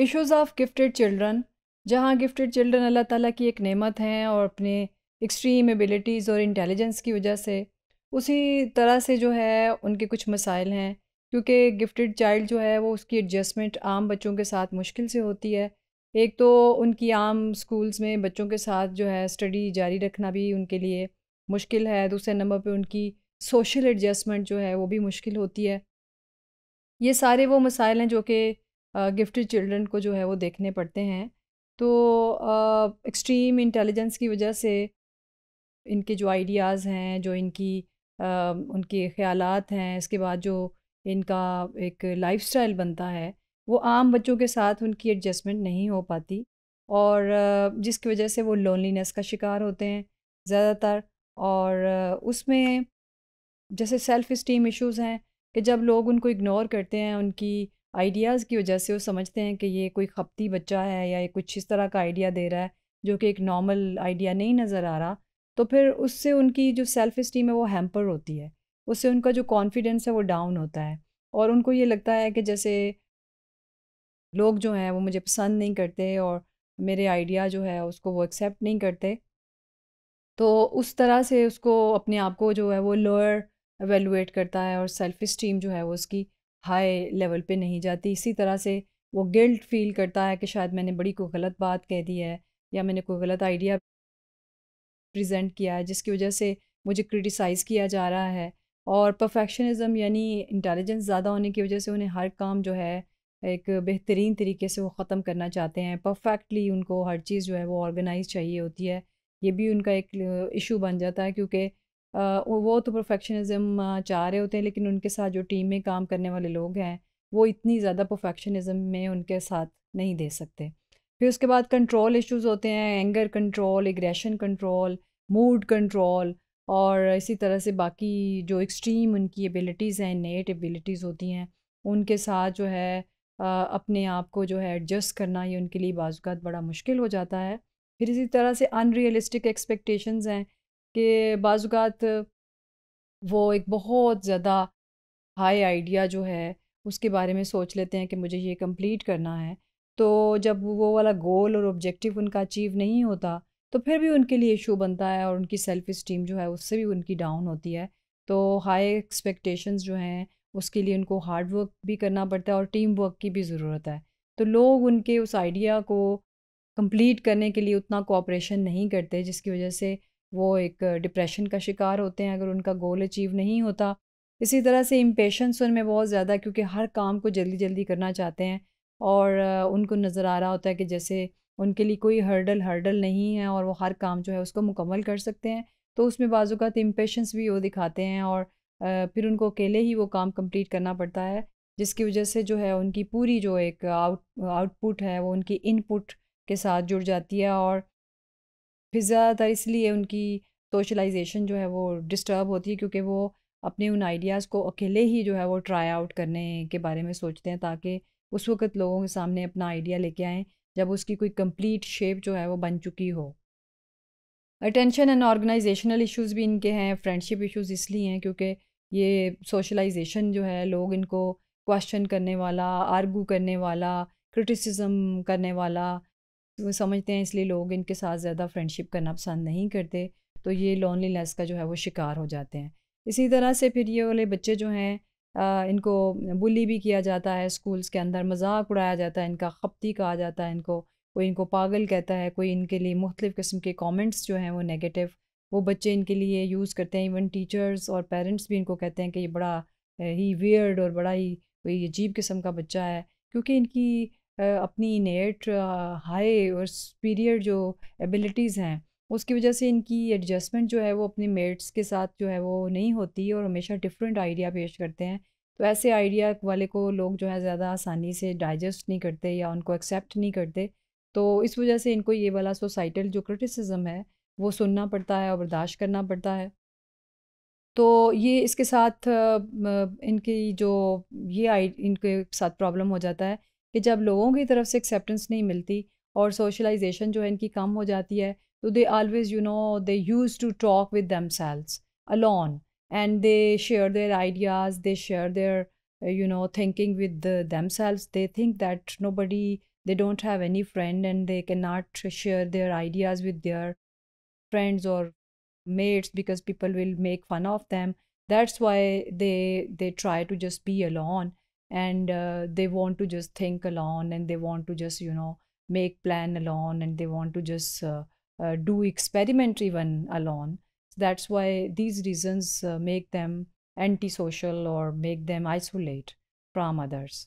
issues of gifted children जहाँ gifted children अल्लाह ताला की एक नेमत हैं और अपने एक्सट्रीम एबिलिटीज़ और इंटेलिजेंस की वजह से उसी तरह से जो है उनके कुछ मसाइल हैं क्योंकि गिफ्टेड चाइल्ड जो है वो उसकी एडजस्टमेंट आम बच्चों के साथ मुश्किल से होती है एक तो उनकी आम स्कूल्स में बच्चों के साथ जो है स्टडी जारी रखना भी उनके लिए मुश्किल है दूसरे नंबर पर उनकी सोशल एडजस्टमेंट जो है वो भी मुश्किल होती है ये सारे वो मसाइल हैं जो कि गिफ्टेड चिल्ड्रन को जो है वो देखने पड़ते हैं तो एक्सट्रीम इंटेलिजेंस की वजह से इनके जो आइडियाज़ हैं जो इनकी uh, उनके ख्याल हैं इसके बाद जो इनका एक लाइफस्टाइल बनता है वो आम बच्चों के साथ उनकी एडजस्टमेंट नहीं हो पाती और जिसकी वजह से वो लोनलीनेस का शिकार होते हैं ज़्यादातर और उसमें जैसे सेल्फ़ इस्टीम इश्यूज़ हैं कि जब लोग उनको इग्नोर करते हैं उनकी आइडियाज़ की वजह से वो समझते हैं कि ये कोई खपती बच्चा है या ये कुछ इस तरह का आइडिया दे रहा है जो कि एक नॉर्मल आइडिया नहीं नज़र आ रहा तो फिर उससे उनकी जो सेल्फ़ इस्टीम है वो हैम्पर होती है उससे उनका जो कॉन्फिडेंस है वो डाउन होता है और उनको ये लगता है कि जैसे लोग जो हैं वो मुझे पसंद नहीं करते और मेरे आइडिया जो है उसको वो एक्सेप्ट नहीं करते तो उस तरह से उसको अपने आप को जो है वो लोअर एवेलुएट करता है और सेल्फ़ इस्टीम जो है वो उसकी हाई लेवल पे नहीं जाती इसी तरह से वो गिल्ट फील करता है कि शायद मैंने बड़ी कोई गलत बात कह दी है या मैंने कोई गलत आइडिया प्रेजेंट किया है जिसकी वजह से मुझे क्रिटिसाइज़ किया जा रहा है और परफेक्शनिज्म यानी इंटेलिजेंस ज़्यादा होने की वजह से उन्हें हर काम जो है एक बेहतरीन तरीके से वो ख़त्म करना चाहते हैं परफेक्टली उनको हर चीज़ जो है वो ऑर्गेनाइज चाहिए होती है ये भी उनका एक इशू बन जाता है क्योंकि वो तो परफेक्शनिज्म चाह रहे होते हैं लेकिन उनके साथ जो टीम में काम करने वाले लोग हैं वो इतनी ज़्यादा परफेक्शनिज्म में उनके साथ नहीं दे सकते फिर उसके बाद कंट्रोल इश्यूज होते हैं anger control aggression control mood control और इसी तरह से बाकी जो एक्सट्रीम उनकी एबिलिटीज़ हैं नेट एबिलिटीज़ होती हैं उनके साथ जो है अपने आप को जो है एडजस्ट करना ये उनके लिए बाज़ात बड़ा मुश्किल हो जाता है फिर इसी तरह से अनरियलिस्टिक एक्सपेक्टेशंस हैं कि बाज़ात वो एक बहुत ज़्यादा हाई आइडिया जो है उसके बारे में सोच लेते हैं कि मुझे ये कंप्लीट करना है तो जब वो वाला गोल और ऑब्जेक्टिव उनका अचीव नहीं होता तो फिर भी उनके लिए इशू बनता है और उनकी सेल्फ़ इस्टीम जो है उससे भी उनकी डाउन होती है तो हाई एक्सपेक्टेशंस जो हैं उसके लिए उनको हार्ड वर्क भी करना पड़ता है और टीम वर्क की भी ज़रूरत है तो लोग उनके उस आइडिया को कंप्लीट करने के लिए उतना कोऑपरेशन नहीं करते जिसकी वजह से वो एक डिप्रेशन का शिकार होते हैं अगर उनका गोल अचीव नहीं होता इसी तरह से इम्पेशंस उनमें बहुत ज़्यादा क्योंकि हर काम को जल्दी जल्दी करना चाहते हैं और उनको नज़र आ रहा होता है कि जैसे उनके लिए कोई हर्डल हर्डल नहीं है और वो हर काम जो है उसको मुकम्मल कर सकते हैं तो उसमें बाज़ात इम्पेशंस भी वो दिखाते हैं और फिर उनको अकेले ही वो काम कंप्लीट करना पड़ता है जिसकी वजह से जो है उनकी पूरी जो एक आउट आउटपुट है वो उनकी इनपुट के साथ जुड़ जाती है और फिर ज़्यादातर इसलिए उनकी सोशलाइजेशन जो है वो डिस्टर्ब होती है क्योंकि वो अपने उन आइडियाज़ को अकेले ही जो है वो ट्राई आउट करने के बारे में सोचते हैं ताकि उस वक्त लोगों के सामने अपना आइडिया लेके आएँ जब उसकी कोई कंप्लीट शेप जो है वो बन चुकी हो अटेंशन एंड ऑर्गेनाइजेशनल इश्यूज़ भी इनके हैं फ्रेंडशिप इश्यूज़ इसलिए हैं क्योंकि ये सोशलाइजेशन जो है लोग इनको क्वेश्चन करने वाला आर्गू करने वाला क्रिटिसिज्म करने वाला वो समझते हैं इसलिए लोग इनके साथ ज़्यादा फ्रेंडशिप करना पसंद नहीं करते तो ये लोनलीनेस का जो है वो शिकार हो जाते हैं इसी तरह से फिर ये वाले बच्चे जो हैं इनको बुली भी किया जाता है स्कूल्स के अंदर मजाक उड़ाया जाता है इनका खपती कहा जाता है इनको कोई इनको पागल कहता है कोई इनके लिए मुख्तलिफ़ किस्म के कमेंट्स जो हैं वो नेगेटिव वो बच्चे इनके लिए यूज़ करते हैं इवन टीचर्स और पेरेंट्स भी इनको कहते हैं कि ये बड़ा ही वियर्ड और बड़ा ही कोई अजीब किस्म का बच्चा है क्योंकि इनकी अपनी नेट हाई और सुपीरियर जो एबिलिटीज़ हैं उसकी वजह से इनकी एडजस्टमेंट जो है वो अपने मेट्स के साथ जो है वो नहीं होती और हमेशा डिफरेंट आइडिया पेश करते हैं तो ऐसे आइडिया वाले को लोग जो है ज़्यादा आसानी से डाइजेस्ट नहीं करते या उनको एक्सेप्ट नहीं करते तो इस वजह से इनको ये वाला सोसाइटल जो क्रिटिसिज्म है वो सुनना पड़ता है और बर्दाश्त करना पड़ता है तो ये इसके साथ इनकी जो ये इनके साथ प्रॉब्लम हो जाता है कि जब लोगों की तरफ से एक्सेप्टेंस नहीं मिलती और सोशलाइजेशन जो है इनकी कम हो जाती है तो they always you know they use to talk with themselves alone and they share their ideas they share their you know thinking with themselves they think that nobody they don't have any friend and they can not share their ideas with their friends और mates because people will make fun of them that's why they they try to just be alone and uh, they want to just think alone and they want to just you know make plan alone and they want to just uh, uh, do experiment even alone so that's why these reasons uh, make them antisocial or make them isolate from others